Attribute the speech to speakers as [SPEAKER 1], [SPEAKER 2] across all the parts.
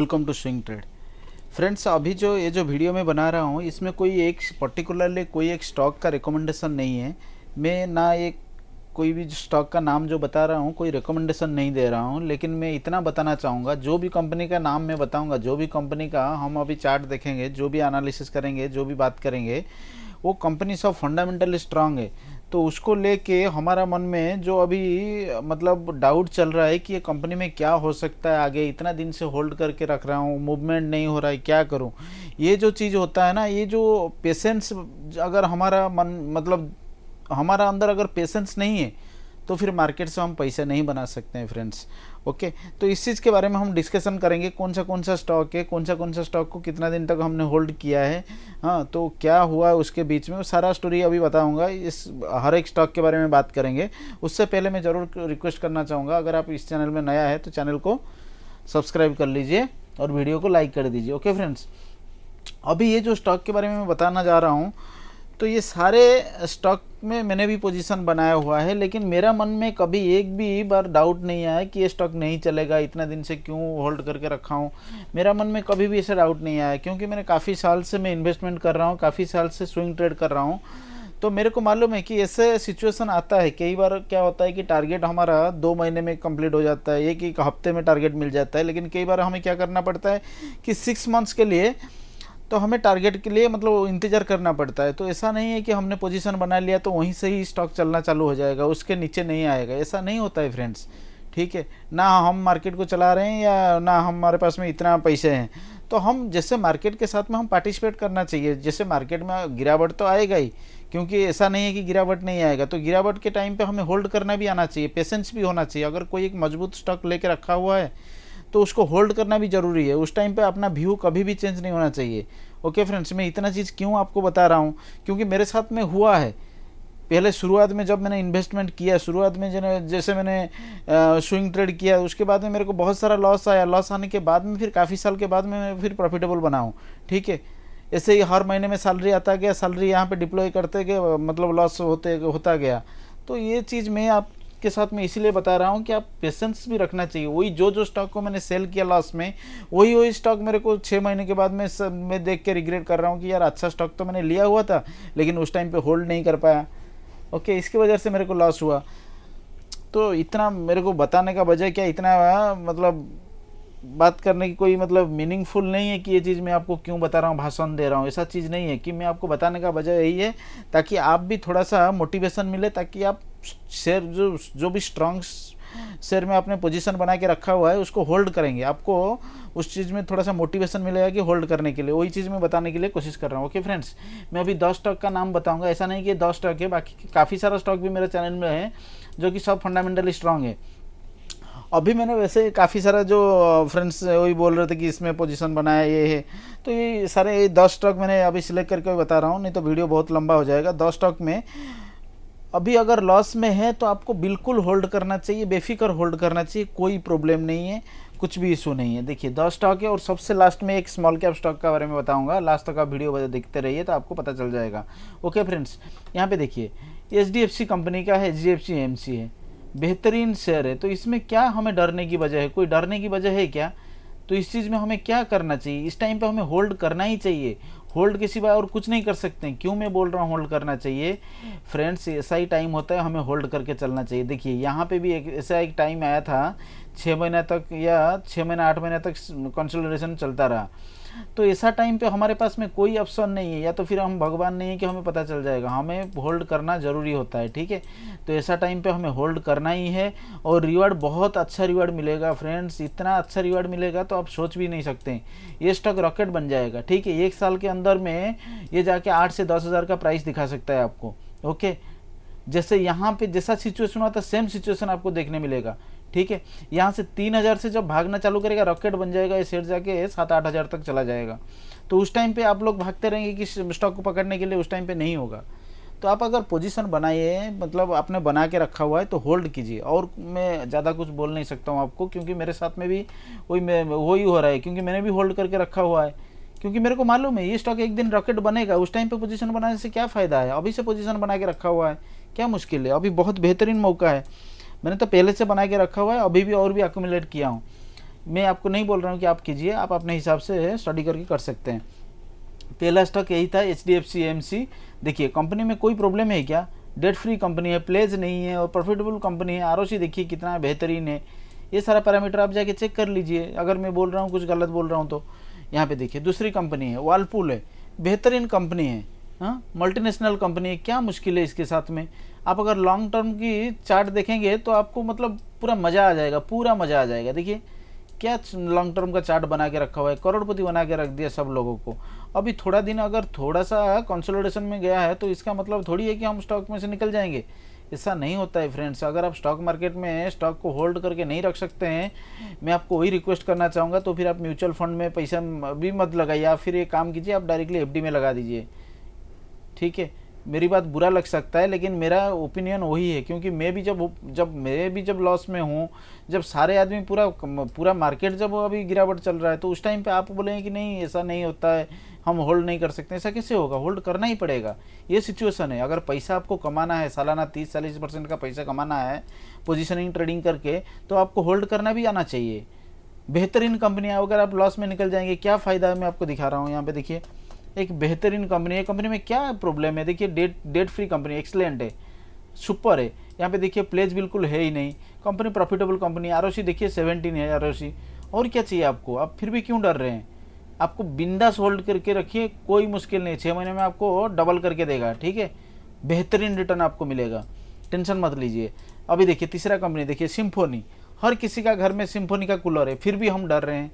[SPEAKER 1] welcome to swing trade friends अभी जो ये जो वीडियो मैं बना रहा हूँ इसमें कोई एक पर्टिकुलरली कोई एक स्टॉक का रिकमेंडेशन नहीं है मैं ना एक कोई भी स्टॉक का नाम जो बता रहा हूँ कोई रिकमेंडेशन नहीं दे रहा हूँ लेकिन मैं इतना बताना चाहूँगा जो भी कंपनी का नाम मैं बताऊँगा जो भी कंपनी का हम अभी चार्ट देखेंगे जो भी एनालिसिस करेंगे जो भी बात करेंगे वो कंपनी सब फंडामेंटली स्ट्रांग है तो उसको लेके हमारा मन में जो अभी मतलब डाउट चल रहा है कि ये कंपनी में क्या हो सकता है आगे इतना दिन से होल्ड करके रख रहा हूँ मूवमेंट नहीं हो रहा है क्या करूँ ये जो चीज़ होता है ना ये जो पेशेंस अगर हमारा मन मतलब हमारा अंदर अगर पेशेंस नहीं है तो फिर मार्केट से हम पैसे नहीं बना सकते हैं फ्रेंड्स ओके तो इस चीज़ के बारे में हम डिस्कशन करेंगे कौन सा कौन सा स्टॉक है कौन सा कौन सा स्टॉक को कितना दिन तक हमने होल्ड किया है हाँ तो क्या हुआ उसके बीच में सारा स्टोरी अभी बताऊंगा इस हर एक स्टॉक के बारे में बात करेंगे उससे पहले मैं ज़रूर रिक्वेस्ट करना चाहूँगा अगर आप इस चैनल में नया है तो चैनल को सब्सक्राइब कर लीजिए और वीडियो को लाइक कर दीजिए ओके फ्रेंड्स अभी ये जो स्टॉक के बारे में मैं बताना जा रहा हूँ तो ये सारे स्टॉक में मैंने भी पोजीशन बनाया हुआ है लेकिन मेरा मन में कभी एक भी बार डाउट नहीं आया कि ये स्टॉक नहीं चलेगा इतना दिन से क्यों होल्ड करके रखा हूँ मेरा मन में कभी भी ऐसा डाउट नहीं आया क्योंकि मैंने काफ़ी साल से मैं इन्वेस्टमेंट कर रहा हूँ काफ़ी साल से स्विंग ट्रेड कर रहा हूँ तो मेरे को मालूम है कि ऐसे सिचुएशन आता है कई बार क्या होता है कि टारगेट हमारा दो महीने में कंप्लीट हो जाता है एक एक हफ्ते में टारगेट मिल जाता है लेकिन कई बार हमें क्या करना पड़ता है कि सिक्स मंथ्स के लिए तो हमें टारगेट के लिए मतलब इंतज़ार करना पड़ता है तो ऐसा नहीं है कि हमने पोजीशन बना लिया तो वहीं से ही स्टॉक चलना चालू हो जाएगा उसके नीचे नहीं आएगा ऐसा नहीं होता है फ्रेंड्स ठीक है ना हम मार्केट को चला रहे हैं या ना हमारे पास में इतना पैसे हैं तो हम जैसे मार्केट के साथ में हम पार्टिसिपेट करना चाहिए जैसे मार्केट में गिरावट तो आएगा ही क्योंकि ऐसा नहीं है कि गिरावट नहीं आएगा तो गिरावट के टाइम पे हमें होल्ड करना भी आना चाहिए पेशेंस भी होना चाहिए अगर कोई एक मजबूत स्टॉक लेके रखा हुआ है तो उसको होल्ड करना भी ज़रूरी है उस टाइम पे अपना व्यू कभी भी चेंज नहीं होना चाहिए ओके फ्रेंड्स मैं इतना चीज़ क्यों आपको बता रहा हूँ क्योंकि मेरे साथ में हुआ है पहले शुरुआत में जब मैंने इन्वेस्टमेंट किया शुरुआत में जैसे जैसे मैंने स्विंग ट्रेड किया उसके बाद में मेरे को बहुत सारा लॉस आया लॉस आने के बाद में फिर काफ़ी साल के बाद में मैं फिर प्रॉफिटेबल बना हूँ ठीक है ऐसे ही हर महीने में सैलरी आता गया सैलरी यहाँ पे डिप्लॉय करते गए मतलब लॉस होते होता गया तो ये चीज़ मैं आप के साथ मैं इसीलिए बता रहा हूँ कि आप पेशेंस भी रखना चाहिए वही जो जो स्टॉक को मैंने सेल किया लास्ट में वही वही स्टॉक मेरे को छः महीने के बाद मैं सब मैं देख के रिग्रेट कर रहा हूँ कि यार अच्छा स्टॉक तो मैंने लिया हुआ था लेकिन उस टाइम पर होल्ड नहीं कर पाया ओके इसकी वजह से मेरे को लॉस हुआ तो इतना मेरे को बताने का वजह क्या इतना मतलब बात करने की कोई मतलब मीनिंगफुल नहीं है कि ये चीज़ मैं आपको क्यों बता रहा हूँ भाषण दे रहा हूँ ऐसा चीज़ नहीं है कि मैं आपको बताने का वजह यही है ताकि आप भी थोड़ा सा मोटिवेशन मिले ताकि आप शेयर जो जो भी स्ट्रांग शेयर में आपने पोजीशन बना के रखा हुआ है उसको होल्ड करेंगे आपको उस चीज़ में थोड़ा सा मोटिवेशन मिलेगा कि होल्ड करने के लिए वही चीज़ में बताने के लिए कोशिश कर रहा हूँ ओके फ्रेंड्स मैं अभी दस स्टॉक का नाम बताऊँगा ऐसा नहीं कि दस स्टॉक है बाकी काफ़ी सारा स्टॉक भी मेरे चैनल में है जो कि सब फंडामेंटली स्ट्रांग है अभी मैंने वैसे काफ़ी सारा जो फ्रेंड्स वही बोल रहे थे कि इसमें पोजीशन बनाया ये है तो ये सारे ये दस स्टॉक मैंने अभी सिलेक्ट करके बता रहा हूँ नहीं तो वीडियो बहुत लंबा हो जाएगा दस स्टॉक में अभी अगर लॉस में है तो आपको बिल्कुल होल्ड करना चाहिए बेफिक्र होल्ड करना चाहिए कोई प्रॉब्लम नहीं है कुछ भी इशू नहीं है देखिए दस स्टॉक है और सबसे लास्ट में एक स्मॉल कैप स्टॉक के बारे में बताऊंगा लास्ट तक आप वीडियो देखते रहिए तो आपको पता चल जाएगा ओके फ्रेंड्स यहाँ पे देखिए एच कंपनी का है एच डी है बेहतरीन शेयर है तो इसमें क्या हमें डरने की वजह है कोई डरने की वजह है क्या तो इस चीज़ में हमें क्या करना चाहिए इस टाइम पे हमें होल्ड करना ही चाहिए होल्ड के सिवा और कुछ नहीं कर सकते हैं क्यों मैं बोल रहा हूँ होल्ड करना चाहिए फ्रेंड्स ऐसा ही टाइम होता है हमें होल्ड करके चलना चाहिए देखिए यहाँ पे भी एक ऐसा एक टाइम आया था छः महीना तक या छः महीना आठ महीना तक कंसल्टेशन चलता रहा तो ऐसा टाइम पे हमारे पास में कोई ऑप्शन नहीं है या तो फिर हम भगवान नहीं है कि हमें पता चल जाएगा हमें होल्ड करना ज़रूरी होता है ठीक है तो ऐसा टाइम पे हमें होल्ड करना ही है और रिवार्ड बहुत अच्छा रिवार्ड मिलेगा फ्रेंड्स इतना अच्छा रिवार्ड मिलेगा तो आप सोच भी नहीं सकते ये स्टॉक रॉकेट बन जाएगा ठीक है एक साल के अंदर में ये जाके आठ से दस का प्राइस दिखा सकता है आपको ओके जैसे यहाँ पे जैसा सिचुएशन होता था सेम सिचुएशन आपको देखने मिलेगा ठीक है यहाँ से तीन हज़ार से जब भागना चालू करेगा रॉकेट बन जाएगा ये शेयर जाके सात आठ हज़ार तक चला जाएगा तो उस टाइम पे आप लोग भागते रहेंगे कि स्टॉक को पकड़ने के लिए उस टाइम पे नहीं होगा तो आप अगर पोजीशन बनाइए मतलब आपने बना के रखा हुआ है तो होल्ड कीजिए और मैं ज़्यादा कुछ बोल नहीं सकता हूँ आपको क्योंकि मेरे साथ में भी वही वही हो रहा है क्योंकि मैंने भी होल्ड करके रखा हुआ है क्योंकि मेरे को मालूम है ये स्टॉक एक दिन रॉकेट बनेगा उस टाइम पे पोजीशन बनाने से क्या फ़ायदा है अभी से पोजीशन बना के रखा हुआ है क्या मुश्किल है अभी बहुत बेहतरीन मौका है मैंने तो पहले से बना के रखा हुआ है अभी भी और भी एकोमुलेट किया हूँ मैं आपको नहीं बोल रहा हूँ कि आप कीजिए आप अपने हिसाब से स्टडी करके कर सकते हैं पहला स्टॉक यही था H D F C M C देखिए कंपनी में कोई प्रॉब्लम है क्या डेट फ्री कंपनी है प्लेज नहीं है और प्रॉफिटेबल कंपनी है आर देखिए कितना बेहतरीन है ये सारा पैरामीटर आप जाके चेक कर लीजिए अगर मैं बोल रहा हूँ कुछ गलत बोल रहा हूँ तो यहाँ पे देखिए दूसरी कंपनी है वालपूल है बेहतरीन कंपनी है हाँ मल्टीनेशनल कंपनी है क्या मुश्किल है इसके साथ में आप अगर लॉन्ग टर्म की चार्ट देखेंगे तो आपको मतलब पूरा मज़ा आ जाएगा पूरा मज़ा आ जाएगा देखिए क्या लॉन्ग टर्म का चार्ट बना के रखा हुआ है करोड़पति बना के रख दिया सब लोगों को अभी थोड़ा दिन अगर थोड़ा सा कंसोलिडेशन में गया है तो इसका मतलब थोड़ी है कि हम स्टॉक में से निकल जाएंगे ऐसा नहीं होता है फ्रेंड्स अगर आप स्टॉक मार्केट में स्टॉक को होल्ड करके नहीं रख सकते हैं मैं आपको वही रिक्वेस्ट करना चाहूँगा तो फिर आप म्यूचुअल फंड में पैसा भी मत लगाइए या फिर ये काम कीजिए आप डायरेक्टली एफ में लगा दीजिए ठीक है मेरी बात बुरा लग सकता है लेकिन मेरा ओपिनियन वही है क्योंकि मैं भी जब जब मैं भी जब लॉस में हूँ जब सारे आदमी पूरा पूरा मार्केट जब अभी गिरावट चल रहा है तो उस टाइम पे आप बोलेंगे कि नहीं ऐसा नहीं होता है हम होल्ड नहीं कर सकते ऐसा कैसे होगा होल्ड करना ही पड़ेगा ये सिचुएशन है अगर पैसा आपको कमाना है सालाना तीस चालीस परसेंट का पैसा कमाना है पोजिशनिंग ट्रेडिंग करके तो आपको होल्ड करना भी आना चाहिए बेहतरीन कंपनियाँ अगर आप लॉस में निकल जाएंगे क्या फ़ायदा है मैं आपको दिखा रहा हूँ यहाँ पर देखिए एक बेहतरीन कंपनी है कंपनी में क्या प्रॉब्लम है देखिए debt debt free company excellent है सुपर है यहाँ पे देखिए प्लेज बिल्कुल है ही नहीं कंपनी प्रॉफिटेबल कंपनी आर देखिए सेवेंटीन है आर और क्या चाहिए आपको आप फिर भी क्यों डर रहे हैं आपको बिंदास होल्ड करके रखिए कोई मुश्किल नहीं छः महीने में आपको डबल करके देगा ठीक है बेहतरीन रिटर्न आपको मिलेगा टेंशन मत लीजिए अभी देखिए तीसरा कंपनी देखिए सिम्फोनी हर किसी का घर में सिम्फोनी का कूलर है फिर भी हम डर रहे हैं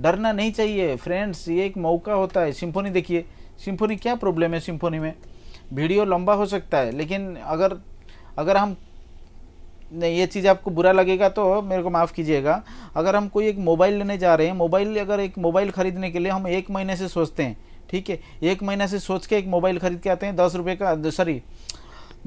[SPEAKER 1] डरना नहीं चाहिए फ्रेंड्स ये एक मौका होता है सिम्फोनी देखिए सिम्फोनी क्या प्रॉब्लम है सिम्फोनी में वीडियो लंबा हो सकता है लेकिन अगर अगर हम ये चीज़ आपको बुरा लगेगा तो मेरे को माफ़ कीजिएगा अगर हम कोई एक मोबाइल लेने जा रहे हैं मोबाइल अगर एक मोबाइल ख़रीदने के लिए हम एक महीने से सोचते हैं ठीक है एक महीने से सोच के एक मोबाइल खरीद के आते हैं दस रुपये का सॉरी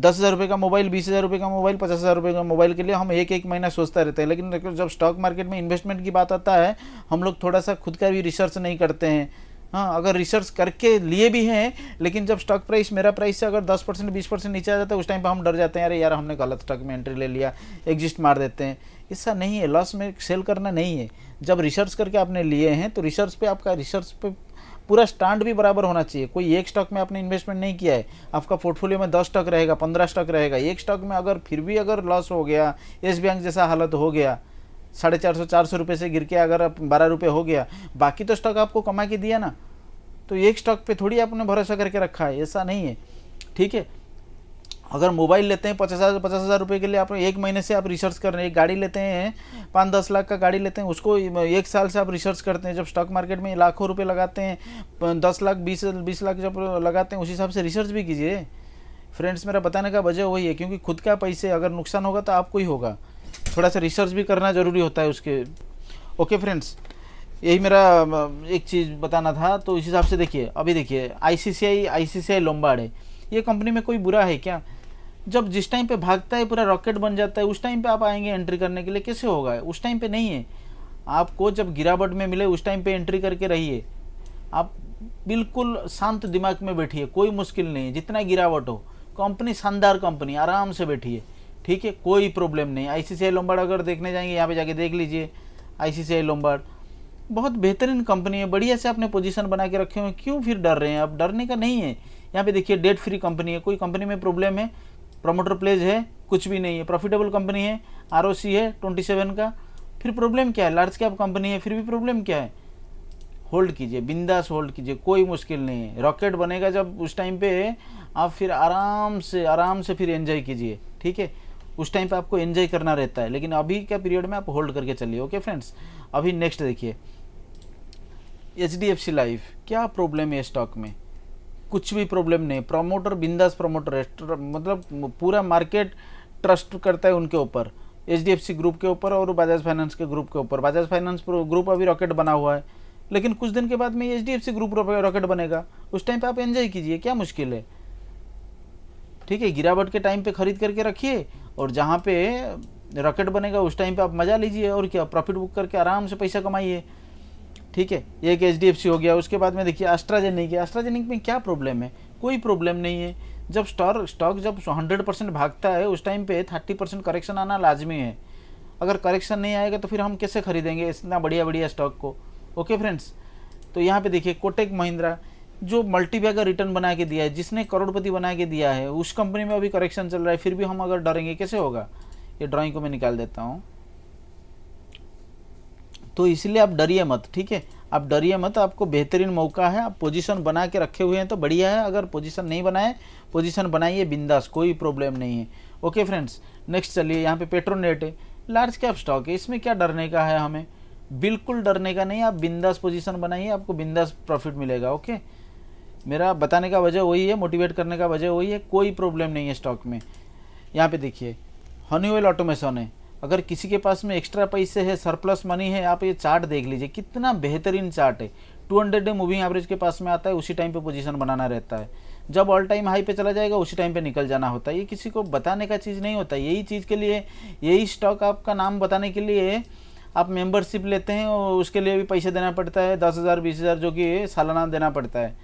[SPEAKER 1] दस हज़ार रुपये का मोबाइल बीस हज़ार रुपये का मोबाइल पचास हज़ार रुपये का मोबाइल के लिए हम एक एक महीना सोचता रहते हैं लेकिन जब स्टॉक मार्केट में इन्वेस्टमेंट की बात आता है हम लोग थोड़ा सा खुद का भी रिसर्च नहीं करते हैं हाँ अगर रिसर्च करके लिए भी हैं लेकिन जब स्टॉक प्राइस मेरा प्राइस से अगर 10 परसेंट बीस परसेंट नीचे आ जाता है उस टाइम पर हम डर जाते हैं अरे यार हमने गलत स्टॉक में एंट्री ले लिया एग्जिस्ट मार देते हैं ऐसा नहीं है लॉस में सेल करना नहीं है जब रिसर्च करके आपने लिए हैं तो रिसर्च पे आपका रिसर्च पे पूरा स्टैंड भी बराबर होना चाहिए कोई एक स्टॉक में आपने इन्वेस्टमेंट नहीं किया है आपका पोर्टफोलियो में दस स्टॉक रहेगा पंद्रह स्टॉक रहेगा एक स्टॉक में अगर फिर भी अगर लॉस हो गया येस बैंक जैसा हालत हो गया साढ़े चार सौ चार सौ रुपये से गिर के अगर आप बारह रुपये हो गया बाकी तो स्टॉक आपको कमा के दिया ना तो एक स्टॉक पर थोड़ी आपने भरोसा करके रखा है ऐसा नहीं है ठीक है अगर मोबाइल लेते हैं पचास हज़ार पचास हज़ार रुपये के लिए आप एक महीने से आप रिसर्च कर रहे हैं एक गाड़ी लेते हैं पाँच दस लाख का गाड़ी लेते हैं उसको एक साल से आप रिसर्च करते हैं जब स्टॉक मार्केट में लाखों रुपये लगाते हैं दस लाख बीस बीस लाख जब लगाते हैं उस हिसाब से रिसर्च भी कीजिए फ्रेंड्स मेरा बताने का वजह वही है क्योंकि खुद का पैसे अगर नुकसान होगा तो आपको ही होगा थोड़ा सा रिसर्च भी करना ज़रूरी होता है उसके ओके फ्रेंड्स यही मेरा एक चीज़ बताना था तो इस हिसाब से देखिए अभी देखिए आई सी सी आई आई सी सी आई है ये कंपनी में कोई बुरा है क्या जब जिस टाइम पे भागता है पूरा रॉकेट बन जाता है उस टाइम पे आप आएंगे एंट्री करने के लिए कैसे होगा उस टाइम पे नहीं है आपको जब गिरावट में मिले उस टाइम पे एंट्री करके रहिए आप बिल्कुल शांत दिमाग में बैठिए कोई मुश्किल नहीं है जितना गिरावट हो कंपनी शानदार कंपनी आराम से बैठिए ठीक है कोई प्रॉब्लम नहीं आई सी अगर देखने जाएंगे यहाँ पर जाके देख लीजिए आई सी बहुत बेहतरीन कंपनी है बढ़िया से आपने पोजिशन बना के रखे हुए क्यों फिर डर रहे हैं आप डरने का नहीं है यहाँ पे देखिए डेट फ्री कंपनी है कोई कंपनी में प्रॉब्लम है प्रमोटर प्लेज है कुछ भी नहीं है प्रॉफिटेबल कंपनी है आर है ट्वेंटी का फिर प्रॉब्लम क्या है लार्ज कैप कंपनी है फिर भी प्रॉब्लम क्या है होल्ड कीजिए बिंदास होल्ड कीजिए कोई मुश्किल नहीं है रॉकेट बनेगा जब उस टाइम पे आप फिर आराम से आराम से फिर एंजॉय कीजिए ठीक है उस टाइम पे आपको एंजॉय करना रहता है लेकिन अभी का पीरियड में आप होल्ड करके चलिए ओके फ्रेंड्स अभी नेक्स्ट देखिए H D F C life क्या प्रॉब्लम है स्टॉक में कुछ भी प्रॉब्लम नहीं प्रमोटर बिंदास प्रमोटर है मतलब पूरा मार्केट ट्रस्ट करता है उनके ऊपर एच ग्रुप के ऊपर और बजाज फाइनेंस के ग्रुप के ऊपर बजाज फाइनेंस ग्रुप अभी रॉकेट बना हुआ है लेकिन कुछ दिन के बाद में एच डी ग्रुप रॉकेट बनेगा उस टाइम पे आप एंजॉय कीजिए क्या मुश्किल है ठीक है गिरावट के टाइम पे खरीद करके रखिए और जहाँ पे रॉकेट बनेगा उस टाइम पे आप मज़ा लीजिए और क्या प्रॉफिट बुक करके आराम से पैसा कमाइए ठीक है एक एच हो गया उसके बाद में देखिए एस्ट्राजेनिक है एस्ट्राजेनिक में क्या प्रॉब्लम है कोई प्रॉब्लम नहीं है जब स्टॉक स्टॉक जब 100 परसेंट भागता है उस टाइम पे 30 परसेंट करेक्शन आना लाजमी है अगर करेक्शन नहीं आएगा तो फिर हम कैसे खरीदेंगे इतना बढ़िया बढ़िया स्टॉक को ओके फ्रेंड्स तो यहाँ पे देखिए कोटेक महिंद्रा जो मल्टीबैगर रिटर्न बना के दिया है जिसने करोड़पति बना के दिया है उस कंपनी में अभी करेक्शन चल रहा है फिर भी हम अगर डरेंगे कैसे होगा ये ड्राॅइंग को मैं निकाल देता हूँ तो इसलिए आप डरिए मत ठीक है आप डरिए मत आपको बेहतरीन मौका है आप पोजीशन बना के रखे हुए हैं तो बढ़िया है अगर पोजीशन नहीं बनाए पोजीशन बनाइए बिंदास कोई प्रॉब्लम नहीं है ओके फ्रेंड्स नेक्स्ट चलिए यहाँ पे पेट्रोनेट है लार्ज कैप स्टॉक है इसमें क्या डरने का है हमें बिल्कुल डरने का नहीं आप बिंदास पोजिशन बनाइए आपको बिंदास प्रॉफिट मिलेगा ओके मेरा बताने का वजह वही है मोटिवेट करने का वजह वही है कोई प्रॉब्लम नहीं है स्टॉक में यहाँ पर देखिए हनी ऑटोमेशन है अगर किसी के पास में एक्स्ट्रा पैसे है सरप्लस मनी है आप ये चार्ट देख लीजिए कितना बेहतरीन चार्ट है 200 डे मूविंग एवरेज के पास में आता है उसी टाइम पे पोजीशन बनाना रहता है जब ऑल टाइम हाई पे चला जाएगा उसी टाइम पे निकल जाना होता है ये किसी को बताने का चीज़ नहीं होता यही चीज़ के लिए यही स्टॉक आपका नाम बताने के लिए आप मेंबरशिप लेते हैं और उसके लिए भी पैसे देना पड़ता है दस हज़ार बीस हज़ार जो कि सालाना देना पड़ता है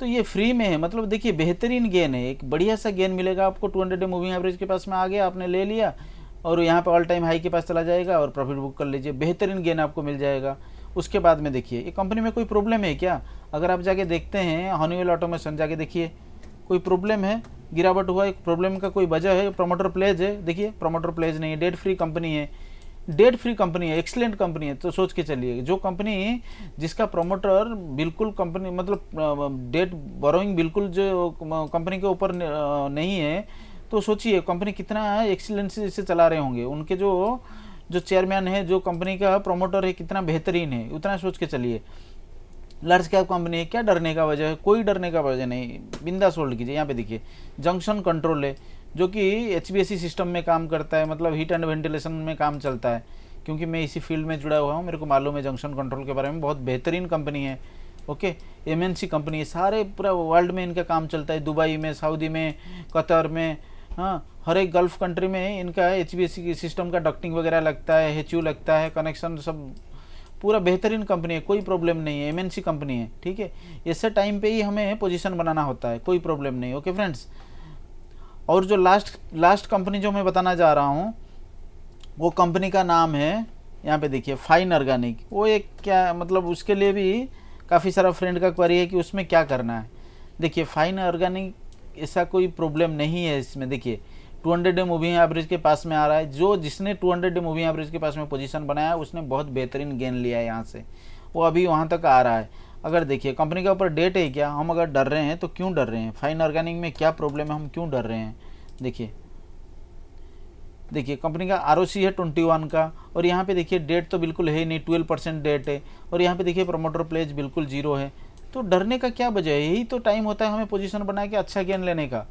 [SPEAKER 1] तो ये फ्री में है मतलब देखिए बेहतरीन गेन है एक बढ़िया सा गेन मिलेगा आपको टू हंड्रेड मूविंग एवरेज के पास में आ गया आपने ले लिया और यहाँ पे ऑल टाइम हाई के पास चला जाएगा और प्रॉफिट बुक कर लीजिए बेहतरीन गेन आपको मिल जाएगा उसके बाद में देखिए ये कंपनी में कोई प्रॉब्लम है क्या अगर आप जाके देखते हैं हॉनीवेल ऑटोमेशन जाके देखिए कोई प्रॉब्लम है गिरावट हुआ है प्रॉब्लम का कोई वजह है प्रोमोटर प्लेज है देखिए प्रोमोटर प्लेज नहीं है डेट फ्री कंपनी है डेट फ्री कंपनी है एक्सलेंट कंपनी है तो सोच के चलिए जो कंपनी जिसका प्रमोटर बिल्कुल कंपनी मतलब डेट बोरोइंग बिल्कुल जो कंपनी के ऊपर नहीं है तो सोचिए कंपनी कितना एक्सीलेंसी से चला रहे होंगे उनके जो जो चेयरमैन है जो कंपनी का प्रोमोटर है कितना बेहतरीन है उतना सोच के चलिए लार्ज कैप कंपनी है क्या डरने का वजह है कोई डरने का वजह नहीं बिंदा सोल्ड कीजिए यहाँ पे देखिए जंक्शन कंट्रोल है जो कि एच सिस्टम में काम करता है मतलब हीट एंड वेंटिलेशन में काम चलता है क्योंकि मैं इसी फील्ड में जुड़ा हुआ हूँ मेरे को मालूम है जंक्शन कंट्रोल के बारे में बहुत बेहतरीन कंपनी है ओके एम कंपनी है सारे पूरा वर्ल्ड में इनका काम चलता है दुबई में सऊदी में कतर में हाँ हर एक गल्फ कंट्री में इनका एच सिस्टम का डक्टिंग वगैरह लगता है एच लगता है कनेक्शन सब पूरा बेहतरीन कंपनी है कोई प्रॉब्लम नहीं है एमएनसी कंपनी है ठीक है इससे टाइम पे ही हमें पोजीशन बनाना होता है कोई प्रॉब्लम नहीं ओके फ्रेंड्स और जो लास्ट लास्ट कंपनी जो मैं बताना जा रहा हूँ वो कंपनी का नाम है यहाँ पे देखिए फाइन ऑर्गेनिक वो एक क्या मतलब उसके लिए भी काफ़ी सारा फ्रेंड का क्वारी है कि उसमें क्या करना है देखिए फाइन ऑर्गेनिक ऐसा कोई प्रॉब्लम नहीं है इसमें देखिए 200 डे मूविंग एवरेज के पास में आ रहा है जो जिसने 200 डे मूविंग एवरेज के पास में पोजीशन बनाया उसने बहुत बेहतरीन गेन लिया है यहाँ से वो अभी वहाँ तक आ रहा है अगर देखिए कंपनी के ऊपर डेट है क्या हम अगर डर रहे हैं तो क्यों डर रहे हैं फाइन ऑर्गेनिक में क्या प्रॉब्लम है हम क्यों डर रहे हैं देखिए देखिए कंपनी का आर है ट्वेंटी वन का और यहाँ पे देखिए डेट तो बिल्कुल है ही नहीं ट्वेल्व परसेंट डेट है और यहाँ पे देखिए प्रोमोटर प्लेज बिल्कुल जीरो है तो डरने का क्या वजह है यही तो टाइम होता है हमें पोजीशन बना के अच्छा गेंद लेने का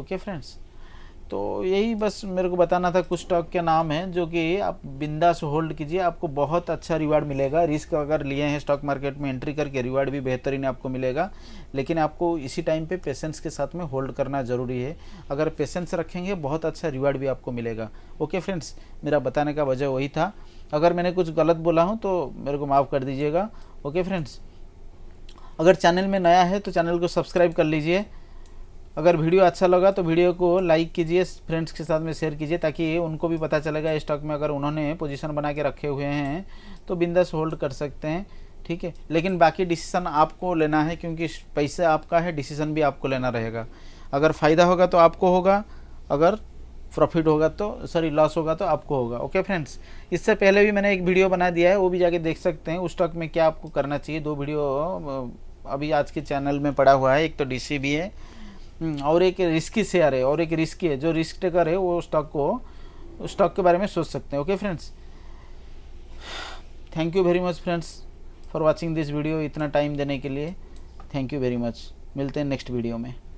[SPEAKER 1] ओके फ्रेंड्स तो यही बस मेरे को बताना था कुछ स्टॉक के नाम हैं जो कि आप बिंदास होल्ड कीजिए आपको बहुत अच्छा रिवार्ड मिलेगा रिस्क अगर लिए हैं स्टॉक मार्केट में एंट्री करके रिवार्ड भी बेहतरीन आपको मिलेगा लेकिन आपको इसी टाइम पे पेशेंस के साथ में होल्ड करना ज़रूरी है अगर पेशेंस रखेंगे बहुत अच्छा रिवार्ड भी आपको मिलेगा ओके फ्रेंड्स मेरा बताने का वजह वही था अगर मैंने कुछ गलत बोला हूँ तो मेरे को माफ़ कर दीजिएगा ओके फ्रेंड्स अगर चैनल में नया है तो चैनल को सब्सक्राइब कर लीजिए अगर वीडियो अच्छा लगा तो वीडियो को लाइक कीजिए फ्रेंड्स के साथ में शेयर कीजिए ताकि उनको भी पता चलेगा स्टॉक में अगर उन्होंने पोजीशन बना के रखे हुए हैं तो बिंदस होल्ड कर सकते हैं ठीक है लेकिन बाकी डिसीजन आपको लेना है क्योंकि पैसे आपका है डिसीजन भी आपको लेना रहेगा अगर फ़ायदा होगा तो आपको होगा अगर प्रॉफिट होगा तो सॉरी लॉस होगा तो आपको होगा ओके फ्रेंड्स इससे पहले भी मैंने एक वीडियो बना दिया है वो भी जाके देख सकते हैं उस स्टॉक में क्या आपको करना चाहिए दो वीडियो अभी आज के चैनल में पड़ा हुआ है एक तो भी हम्म, है और एक रिस्की शेयर है और एक रिस्की है जो रिस्क टेकर है वो स्टॉक को स्टॉक के बारे में सोच सकते हैं okay friends thank you very much friends for watching this video इतना टाइम देने के लिए थैंक यू वेरी मच मिलते हैं नेक्स्ट वीडियो में